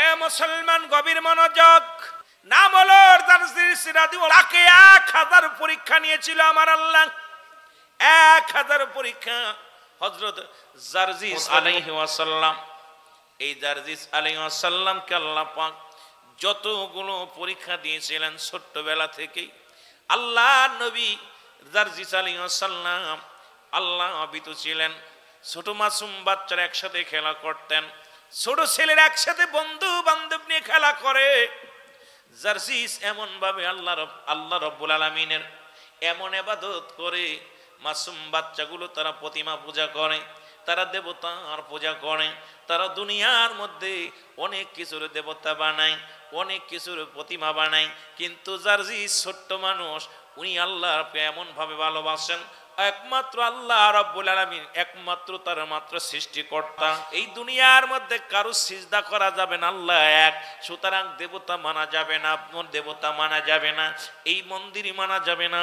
এ মুসলমান গভীর মনোযোগ নাম হলো তাকে এক হাজার পরীক্ষা নিয়েছিল আমার আল্লাহ এক হাজার পরীক্ষা হজরত জারজিস আলহিহাসাল্লাম এই জারজিস আলহিহাসাল্লামকে আল্লাহ পাক যতগুলো পরীক্ষা দিয়েছিলেন ছোট্টবেলা থেকেই আল্লাহ নবী জারজিস আলহিহাসাল্লাম আল্লাহ অবিত ছিলেন ছোট মাসুম বাচ্চারা একসাথে খেলা করতেন ছোট ছেলের একসাথে বন্ধু বান্ধব নিয়ে খেলা করে জার্সিস এমন ভাবে আল্লাহ আল্লাহ রব্বুল আলমিনের এমন এবাদত করে মাসুম বাচ্চাগুলো তারা প্রতিমা পূজা করে তারা দেবতার পূজা করে তারা দুনিয়ার মধ্যে অনেক কিছুর দেবতা বানায় অনেক কিছুর প্রতিমা বানায় কিন্তু জার্জি ছোট্ট মানুষ উনি আল্লাহকে এমনভাবে ভালোবাসেন একমাত্র আল্লাহ রব্বুল আলমিন একমাত্র তার মাত্র সৃষ্টিকর্তা এই দুনিয়ার মধ্যে কারো সিজদা করা যাবে না আল্লাহ এক সুতরাং দেবতা মানা যাবে না আপনার দেবতা মানা যাবে না এই মন্দিরই মানা যাবে না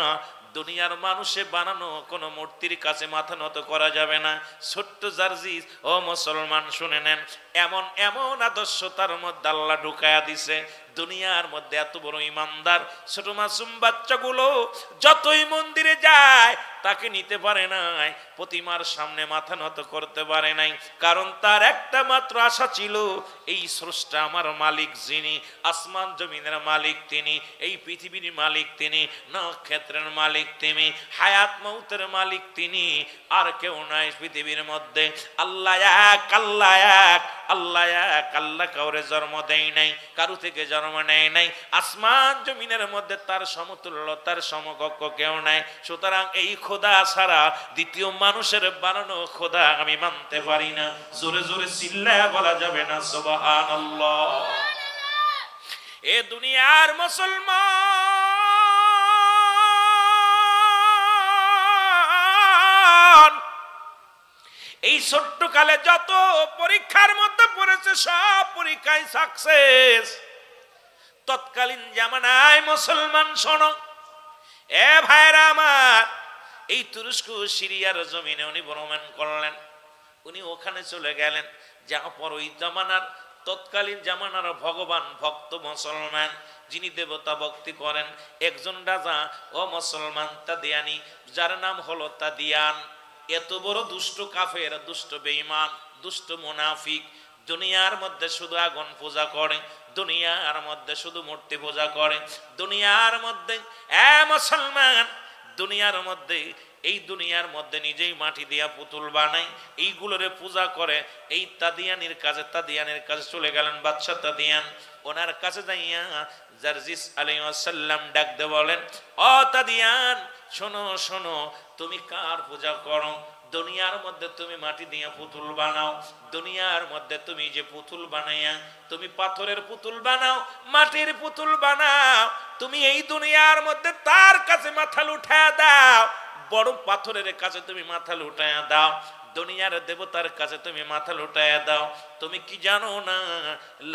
দুনিয়ার মানুষে বানানো কোনো মূর্তির কাছে মাথা নত করা যাবে না ছোট্ট জার্জি ও মুসলমান শুনে নেন এমন এমন আদর্শ তার মধ্যে আল্লাহ ঢুকায়া দিছে দুনিয়ার মধ্যে এত বড় ইমানদার ছোট মাসুম বাচ্চাগুলো যতই মন্দিরে যায় তাকে নিতে পারে নাই প্রতিমার সামনে মাথা নত করতে পারে নাই কারণ তার একটা মাত্র আশা ছিল এই স্রষ্টা আমার মালিক যিনি আসমান জমিনের মালিক তিনি এই পৃথিবীর মালিক তিনি নক্ষত্রের মালিক তিনি হায়াত মৌতের মালিক তিনি আর কেউ নাই পৃথিবীর মধ্যে আল্লাহ এক আল্লাহ এক আল্লাহ এক আল্লাহ কাউরে জন্ম দেয় নাই কারু থেকে জন্ম জন্ম আসমান জমিনের মধ্যে তার সমতুল্য সমকক্ষ কেউ নাই সুতরাং এই খোদা ছাড়া দ্বিতীয় মানুষের বানানো খোদা আমি মানতে পারি না জোরে জোরে বলা যাবে না এ দুনিয়ার মুসলমান এই ছোট্ট কালে যত পরীক্ষার মধ্যে পড়েছে সব পরীক্ষায় সাকসেস তৎকালীন জামানায় মুসলমান শোনো এ ভাইরা আমার এই তুরস্ক সিরিয়ার জমিনে উনি ভ্রমণ করলেন উনি ওখানে চলে গেলেন যা পর ওই জামানার তৎকালীন জামানার ভগবান ভক্ত মুসলমান যিনি দেবতা ভক্তি করেন একজন রাজা ও মুসলমান তাদিয়ানি যার নাম হলো তাদিয়ান এত বড় দুষ্ট কাফের দুষ্ট বেঈমান দুষ্ট মুনাফিক দুনিয়ার মধ্যে শুধু আগুন পূজা করে দুনিয়ার মধ্যে শুধু মূর্তি পূজা করে দুনিয়ার মধ্যে এ মুসলমান দুনিয়ার মধ্যে এই দুনিয়ার মধ্যে নিজেই মাটি দিয়া পুতুল বানায় এইগুলোরে পূজা করে এই তাদিয়ানির কাজে তাদিয়ানির কাছে চলে গেলেন বাদশা তাদিয়ান ওনার কাছে যাইয়া জারজিস আলাইসাল্লাম ডাকতে বলেন অ তাদিয়ান শোনো শোনো তুমি কার পূজা করো দুনিয়ার মধ্যে তুমি মাটি দিয়ে পুতুল বানাও দুনিয়ার মধ্যে তুমি যে পুতুল বানাইয়া তুমি পাথরের পুতুল বানাও মাটির পুতুল বানাও তুমি এই দুনিয়ার মধ্যে তার কাছে মাথা লুঠায় দাও বড় পাথরের কাছে তুমি মাথা লুটায়া দাও দুনিয়ার দেবতার কাছে তুমি মাথা লুটায় দাও তুমি কি জানো না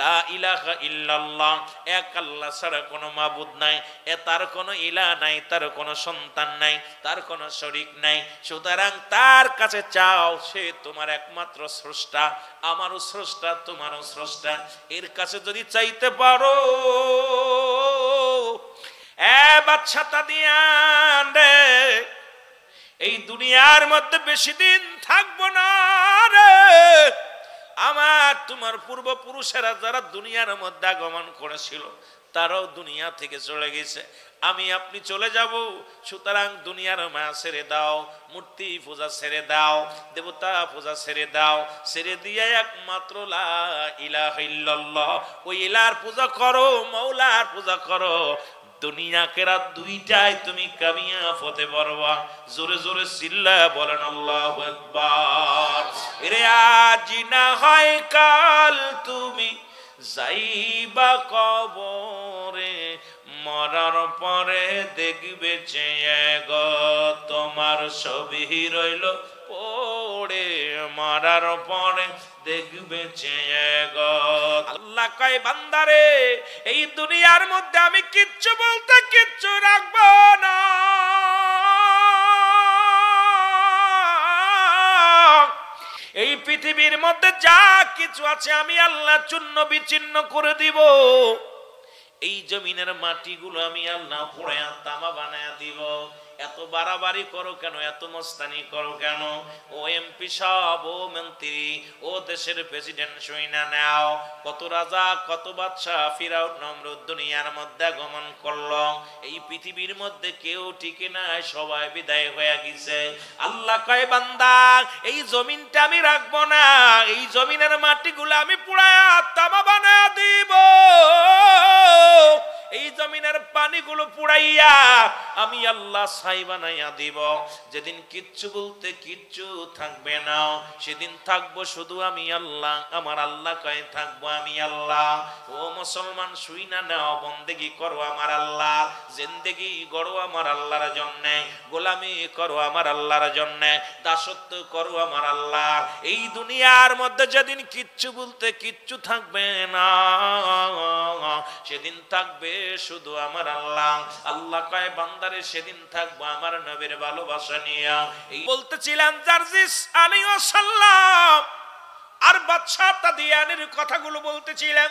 লা ইলাহা ইল্লাল্লাহ এক আল্লাহ ছাড়া কোনো মাবুদ নাই এ তার কোনো ইলা নাই তার কোনো সন্তান নাই তার কোনো শরিক নাই সুতরাং তার কাছে চাও সে তোমার একমাত্র স্রষ্টা আমারও স্রষ্টা তোমারও স্রষ্টা এর কাছে যদি চাইতে পারো এ বাচ্চা তা দিয়ান রে এই দুনিয়ার মধ্যে বেশি দিন থাকবো না রে আমার তোমার পূর্বপুরুষেরা যারা দুনিয়ার মধ্যে আগমন করেছিল তারাও দুনিয়া থেকে চলে গেছে আমি আপনি চলে যাব সুতরাং দুনিয়ার মায়া ছেড়ে দাও মূর্তি পূজা ছেড়ে দাও দেবতা পূজা ছেড়ে দাও ছেড়ে দিয়ে একমাত্র ইলা ওই ইলার পূজা করো মৌলার পূজা করো দুনিয়া কেরাত দুইটাই তুমি কামিয়া ফতে পারবা জোরে জোরে চিল্লা বলেন আল্লাহ একবার রে আজি না হয় কাল তুমি যাইবা কবরে মরার পরে দেখবে চেয়ে গ তোমার ছবি রইল পড়ে মরার পরে দেখবে আল্লাহ কয় বান্দারে এই দুনিয়ার মধ্যে আমি কিচ্ছু বলতে কিচ্ছু রাখবো না এই পৃথিবীর মধ্যে যা কিছু আছে আমি আল্লাহ চূন্য বিচ্ছিন্ন করে দিব এই জমিনের মাটিগুলো আমি আল্লাহ পোড়ায় তামা বানায় দিব এত বাড়াবাড়ি করো কেন এত মস্তানি করো কেন ও এমপি সব ও মন্ত্রী ও দেশের প্রেসিডেন্ট সৈনা নেও কত রাজা কত বাদশাহ ফিরাও নম্র দুনিয়ার মধ্যে গমন করল এই পৃথিবীর মধ্যে কেউ টিকে নাই সবাই বিদায় হয়ে গেছে আল্লাহ কয় বান্দা এই জমিনটা আমি রাখবো না এই জমিনের মাটিগুলো আমি পুড়ায়া তামা বানা দিব এই জমিনের পানিগুলো পুড়াইয়া আমি আল্লাহ ছাই বানাইয়া দিব যেদিন কিচ্ছু বলতে কিচ্ছু থাকবে না সেদিন থাকবো শুধু আমি আল্লাহ আমার আল্লাহ কয়ে থাকবো আমি আল্লাহ ও মুসলমান শুই না নাও বন্দেগি করো আমার আল্লাহ জিন্দেগি গড়ো আমার আল্লাহর জন্যে গোলামি করো আমার আল্লাহর জন্যে দাসত্ব করো আমার আল্লাহ এই দুনিয়ার মধ্যে যেদিন কিচ্ছু বলতে কিচ্ছু থাকবে না সেদিন থাকবে শুধু আমার আল্লাহ আল্লাহ কয় বান্দা কাতারে সেদিন থাকবো আমার নবীর ভালোবাসা নিয়ে বলতেছিলাম জার্জিস আলী সাল্লাম আর বাচ্চা তাদিয়ানের কথাগুলো বলতেছিলাম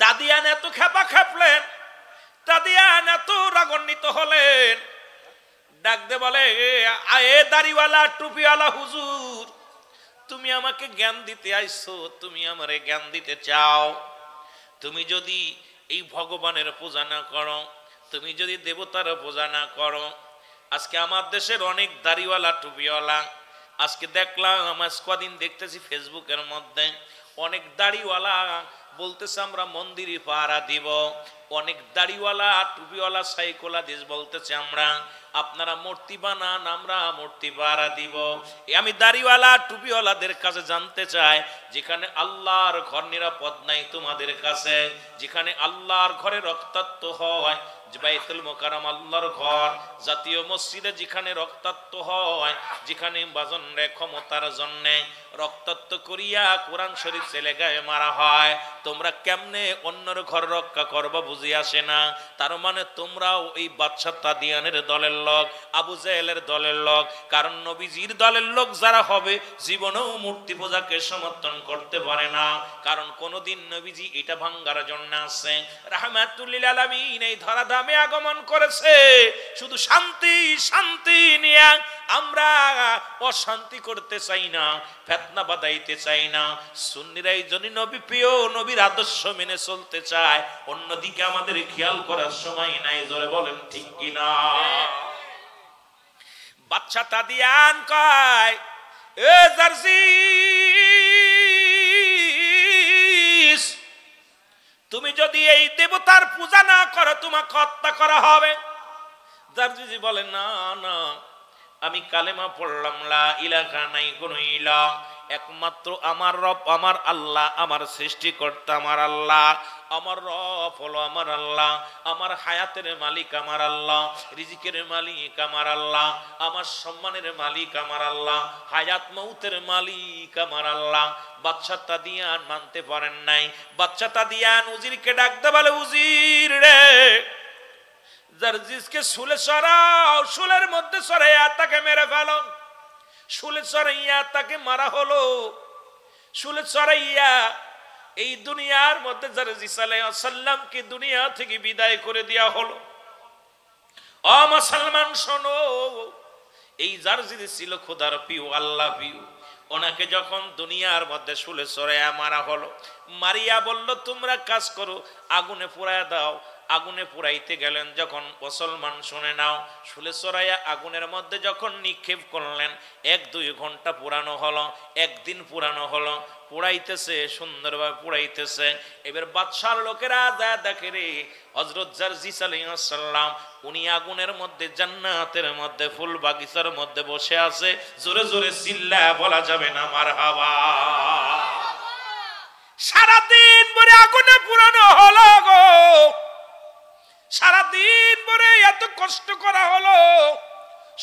তাদিয়ান এত খেপা খেপলেন তাদিয়ান এত রাগান্বিত হলেন ডাকতে বলে এ দাড়িওয়ালা টুপিওয়ালা হুজুর তুমি আমাকে জ্ঞান দিতে আইছো তুমি আমার জ্ঞান দিতে চাও তুমি যদি এই ভগবানের পূজা না করো তুমি যদি দেবতার পূজা না করো আজকে আমার দেশের অনেক দাড়িওয়ালা টুপিওয়ালা আজকে দেখলাম আমার কদিন দেখতেছি ফেসবুকের মধ্যে অনেক দাড়িওয়ালা বলতেছে আমরা মন্দিরে পাহারা দিব অনেক দাড়িওয়ালা টুপিওয়ালা সাইকোলা দেশ বলতেছে আমরা আপনারা মূর্তি বানান আমরা মূর্তি বাড়া দিব আমি দাড়িওয়ালা টুপিওয়ালাদের কাছে জানতে চাই যেখানে আল্লাহর ঘর নিরাপদ নাই তোমাদের কাছে যেখানে আল্লাহর ঘরে রক্তাত্ম হয় তোমরা কেমনে অন্যর ঘর রক্ষা করবো বুঝি আসে না তার মানে তোমরাও এই বাদশা তাদিয়ানের দলের লোক আবু জাহেলের দলের লোক কারণ নবীজির দলের লোক যারা হবে জীবনেও মূর্তি পূজাকে সমর্থন করতে পারে না কারণ কোনোদিন নবীজি এটা ভাঙ্গার জন্য আছে রাহমাতুল্লিল আলামিন এই ধরাধামে আগমন করেছে শুধু শান্তি শান্তি নিয়ে আমরা অশান্তি করতে চাই না ফেতনা বাদাইতে চাই না সুন্নিরাই জনি নবী প্রিয় নবীর আদর্শ মেনে চলতে চায় অন্যদিকে আমাদের খেয়াল করার সময় নাই জোরে বলেন ঠিক কিনা বাচ্চা তা কয় এ জার্সি তুমি যদি এই দেবতার পূজা না করো তোমাকে হত্যা করা হবে জার্জিজি বলে না না আমি কালেমা পড়লাম লা ইলাহা নাই কোন ইলা একমাত্র আমার রব আমার আল্লাহ আমার সৃষ্টিকর্তা আমার আল্লাহ আমার রব হলো আমার আল্লাহ আমার হায়াতের মালিক আমার আল্লাহ রিজিকের মালিক আমার আল্লাহ আমার সম্মানের মালিক আমার আল্লাহ হায়াত মৌতের মালিক আমার আল্লাহ বাচ্চা দিয়ান মানতে পারেন নাই বাচ্চা তাদিয়ান উজিরকে ডাকতে বলে উজির রে জারজিসকে শুলে সরাও শুলের মধ্যে সরাইয়া তাকে মেরে ফেলো শুলে সরাইয়া তাকে মারা হলো শুলে সরাইয়া এই দুনিয়ার মধ্যে জারজিস আলাইসাল্লামকে দুনিয়া থেকে বিদায় করে দেয়া হলো অ মুসলমান শোনো এই জারজিদ ছিল খোদার পিউ আল্লাহ পিউ ওনাকে যখন দুনিয়ার মধ্যে শুলে সরাইয়া মারা হলো মারিয়া বলল তোমরা কাজ করো আগুনে পোড়ায় দাও আগুনে পুরাইতে গেলেন যখন মুসলমান শুনে নাও শুলে সরাইয়া আগুনের মধ্যে যখন নিক্ষেপ করলেন এক দুই ঘন্টা পুরানো হলো একদিন পুরানো হলো পুড়াইতেছে সুন্দরভাবে পুড়াইতেছে এবার বাদশার লোকেরা দা দেখে রে হজরত জারজিস উনি আগুনের মধ্যে জান্নাতের মধ্যে ফুল বাগিচার মধ্যে বসে আছে জোরে জোরে চিল্লা বলা যাবে না মার হাওয়া সারাদিন পরে আগুনে পুরানো হলো গো সারাদিন পরে এত কষ্ট করা হলো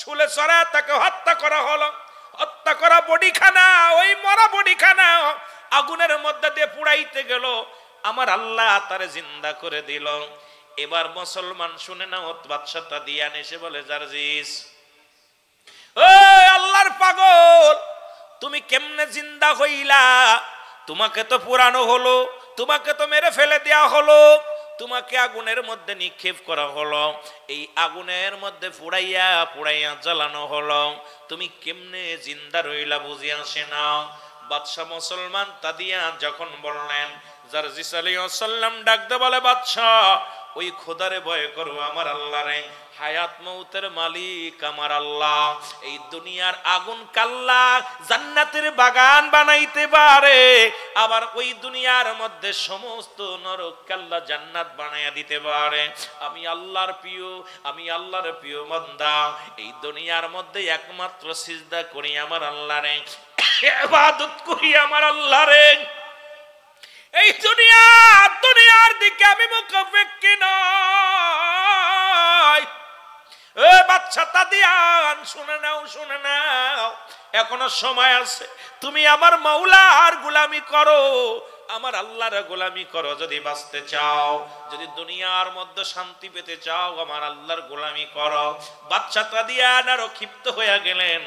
শুলে চড়া তাকে হত্যা করা হলো হত্যা করা বডিখানা ওই মরা বডিখানা আগুনের মধ্যে দিয়ে পুড়াইতে গেল আমার আল্লাহ তারে জিন্দা করে দিল এবার মুসলমান শুনে না ওত বাদশাটা দিয়ে আনে সে বলে জার্জিস ও আল্লাহর পাগল তুমি কেমনে জিন্দা হইলা তোমাকে তো পুরানো হলো তোমাকে তো মেরে ফেলে দেয়া হলো তোমাকে আগুনের মধ্যে নিক্ষেপ করা হলো এই আগুনের মধ্যে পুড়াইয়া পুড়াইয়া জ্বালানো হলো তুমি কেমনে জিন্দা রইলা বুঝিয়া আসে না বাদশাহ মুসলমান তাদিয়া যখন বললেন জিস আলী আসাল্লাম ডাকতে বলে বাদশাহ ওই খোদারে ভয় করো আমার আল্লাহরে হায়াত মৌতের মালিক আমার আল্লাহ এই দুনিয়ার আগুন কাল্লা জান্নাতের বাগান বানাইতে পারে আবার ওই দুনিয়ার মধ্যে সমস্ত নরক কাল্লা জান্নাত বানাইয়া দিতে পারে আমি আল্লাহর প্রিয় আমি আল্লাহর প্রিয় মন্দা এই দুনিয়ার মধ্যে একমাত্র সিজদা করি আমার আল্লাহ রে এবাদত করি আমার আল্লাহ রে এই দুনিয়া দুনিয়ার দিকে আমি মুখ ফেকি নয় এ বাচ্চা তাদিয়ান শুনে নাও শুনে নাও এখনো সময় আছে তুমি আমার মাওলার গোলামি করো আমার আল্লাহর গোলামি করো যদি বাঁচতে চাও যদি দুনিয়ার মধ্যে শান্তি পেতে চাও আমার আল্লাহর গোলামি করো বাচ্চা তাদিয়ান আরো ক্ষিপ্ত হইয়া গেলেন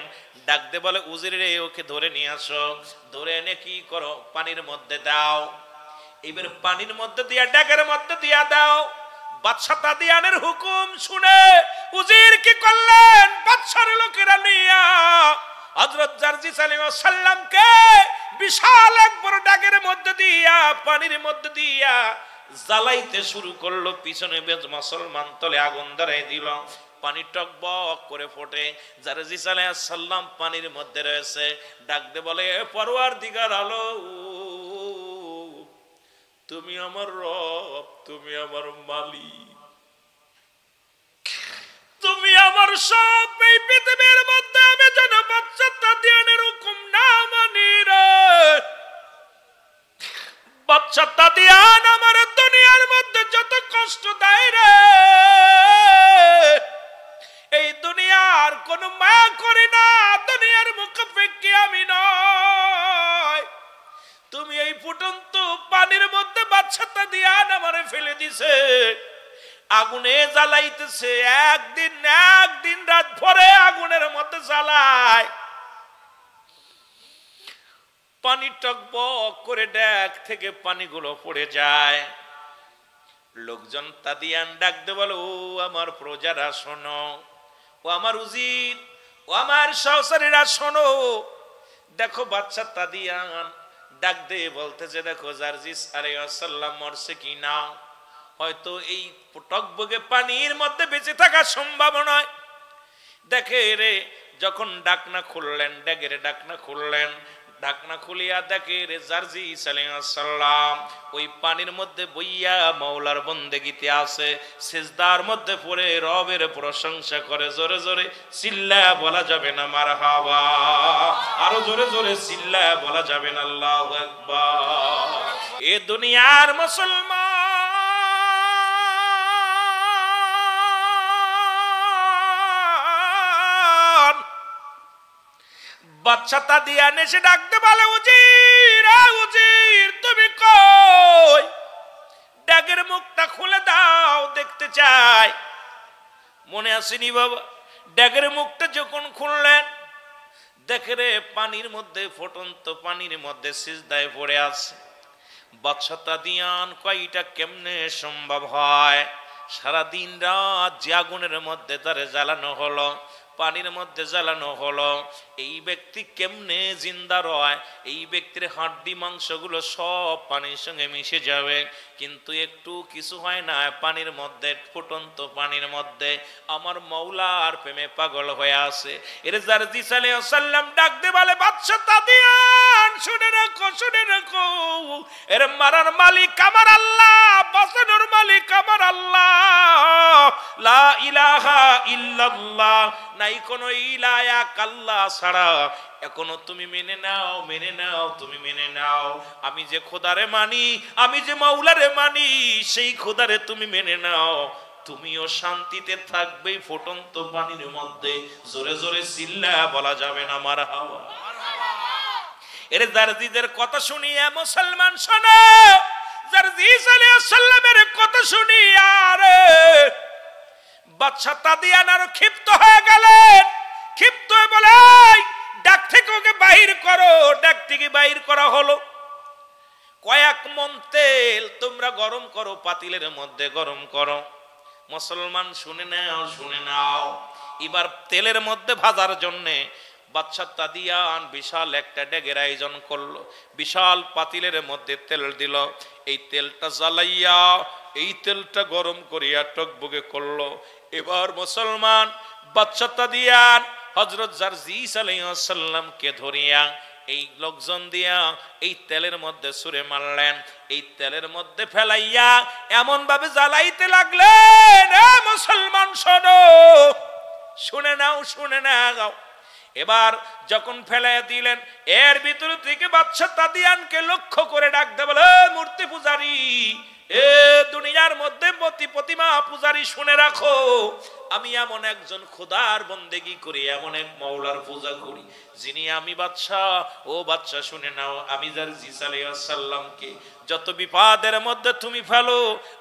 ডাকতে বলে উজির রে ওকে ধরে নিয়ে আসো ধরে এনে কি করো পানির মধ্যে দাও এবার পানির মধ্যে দিয়া ডাকের মধ্যে দিয়া দাও বাদশাহ তাদিয়ানের হুকুম শুনে উজির কি করলেন বাদশার লোকেরা নিয়া হজরত জারজি সালিম সাল্লামকে বিশাল এক বড় ডাকের মধ্যে দিয়া পানির মধ্যে দিয়া জ্বালাইতে শুরু করলো পিছনে বেজ মুসলমান তলে আগুন ধরাই দিল পানি টক বক করে ফোটে জারজি সাল্লাম পানির মধ্যে রয়েছে ডাকতে বলে পরোয়ার দিগার আলো তুমি আমার রব তুমি আমার মালিক তুমি আমার সব এই পৃথিবীর মধ্যে আমি যেন বাচ্চাটা দিয়ে এরকম না মানি রে বাচ্চাটা দিয়ে আমার দুনিয়ার মধ্যে যত কষ্ট দেয় রে এই দুনিয়ার কোন মা করি না দুনিয়ার মুখ আমি নয় তুমি এই ফুটন্ত পানির মধ্যে বাচ্চাটা দিয়া নামারে ফেলে দিছে আগুনে জ্বালাইতেছে একদিন একদিন রাত ভরে আগুনের মধ্যে জ্বালায় পানি টক বক করে ড্যাক থেকে পানিগুলো পড়ে যায় লোকজন তাদিয়ান দে বলো ও আমার প্রজারা শোনো ও আমার উজির ও আমার সংসারীরা শোনো দেখো বাচ্চা তাদিয়ান ডাক দিয়ে বলতেছে দেখো আরে আলাইসাল্লাম মরছে কি না হয়তো এই টকবগে পানির মধ্যে বেঁচে থাকা সম্ভব নয় দেখে রে যখন ডাকনা খুললেন ড্যাগের ডাকনা খুললেন ঢাকনা খুলিয়া দেখে রে জার্জি সালাম ওই পানির মধ্যে বইয়া মাওলার গীতে আসে সেজদার মধ্যে পড়ে রবের প্রশংসা করে জোরে জোরে সিল্লা বলা যাবে না মার হাবা আরো জোরে জোরে সিল্লা বলা যাবে না আল্লাহ এ দুনিয়ার মুসলমান বাচ্চাটা দিয়া নেছে ডাকতে বলে উজির উজির তুমি কই ডাকের মুখটা খুলে দাও দেখতে চাই মনে আসেনি বাবা ড্যাগের মুখটা যখন খুললেন দেখে রে পানির মধ্যে ফটন্ত পানির মধ্যে সিজদায় পড়ে আছে বাচ্চাটা দিয়ান কয়টা কেমনে সম্ভব হয় সারা দিন রাত জাগুনের মধ্যে তারে জ্বালানো হলো পানির মধ্যে জ্বালানো হলো এই ব্যক্তি কেমনে জিন্দা রয় এই ব্যক্তির হাড্ডি মাংসগুলো সব পানির সঙ্গে মিশে যাবে কিন্তু একটু কিছু হয় না পানির মধ্যে ফুটন্ত পানির মধ্যে আমার মৌলার প্রেমে পাগল হয়ে আছে এর যার দিশালে সাল্লাম ডাক দে বলে বাদশা তাদিয়ান শুনে রাখো শুনে রাখো এর মারার মালিক আমার আল্লাহ বাঁচানোর মালিক আমার আল্লাহ লা ইলাহা ইল্লাল্লাহ নাই কোনো ইলায়া কাল্লা ছাড়া এখনো তুমি মেনে নাও মেনে নাও তুমি মেনে নাও আমি যে খোদারে মানি আমি যে মাওলারে মানি সেই খোদারে তুমি মেনে নাও তুমিও শান্তিতে থাকবে ফুটন্ত পানির মধ্যে জোরে জোরে চিল্লা বলা যাবে না মার হাওয়া এরে দার্জিদের কথা শুনিয়া মুসলমান শোনো দার্জি সাল্লামের কথা শুনিয়া রে বাদশাহ তাদিয়ান আরো ক্ষিপ্ত হয়ে গেলেন ক্ষিপ্ত হয়ে বলে ডাক থেকে ওকে বাহির করো ডাক থেকে বাহির করা হলো কয়েক মন তেল তোমরা গরম করো পাতিলের মধ্যে গরম করো মুসলমান শুনে নাও শুনে নাও এবার তেলের মধ্যে ভাজার জন্যে বাদশাহ তাদিয়ান বিশাল একটা ডেগের আয়োজন করলো বিশাল পাতিলের মধ্যে তেল দিল এই তেলটা জ্বালাইয়া এই তেলটা গরম করিয়া টকবুকে করলো এবার মুসলমান বাচ্চাটা দিয়ান হজরত জারজিস আলাইসাল্লামকে ধরিয়া এই লোকজন দিয়া এই তেলের মধ্যে সুরে মারলেন এই তেলের মধ্যে ফেলাইয়া এমন ভাবে জ্বালাইতে লাগলেন মুসলমান শোনো শুনে নাও শুনে নাও এবার যখন ফেলাই দিলেন এর ভিতর থেকে বাচ্চা তাদিয়ানকে লক্ষ্য করে ডাক দেবল মূর্তি পূজারী এ দুনিয়ার মধ্যে মতি প্রতিমা পূজারি শুনে রাখো আমি এমন একজন খোদার বন্দেগি করি এমন এক মৌলার পূজা করি যিনি আমি বাদশাহ ও বাদশাহ শুনে নাও আমি যার জিসালামকে যত বিপাদের মধ্যে তুমি ফেলো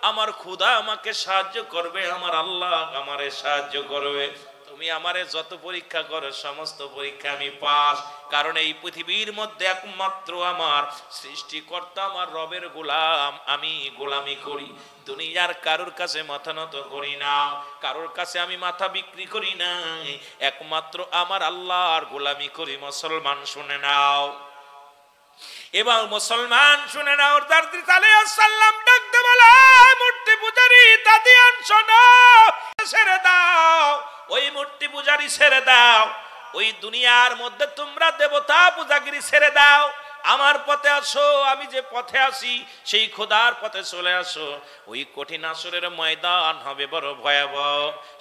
আমার খুদা আমাকে সাহায্য করবে আমার আল্লাহ আমারে সাহায্য করবে তুমি আমারে যত পরীক্ষা করো সমস্ত পরীক্ষা আমি পাস কারণ এই পৃথিবীর মধ্যে একমাত্র আমার সৃষ্টিকর্তা আমার রবের গোলাম আমি গোলামি করি দুনিয়ার কারোর কাছে মাথা নত করি না কারোর কাছে আমি মাথা বিক্রি করি নাই একমাত্র আমার আল্লাহর গোলামি করি মুসলমান শুনে নাও এবং মুসলমান শুনে নাও তার সাল্লাম ডাকতে বলা মূর্তি পূজারী দাদি আনছো না ছেড়ে দাও ওই মূর্তি পূজারি ছেড়ে দাও ওই দুনিয়ার মধ্যে তোমরা দেবতা পূজাগিরি ছেড়ে দাও আমার পথে আসো আমি যে পথে আসি সেই খোদার পথে চলে আসো ওই কঠিন আসরের ময়দান হবে বড় ভয়াবহ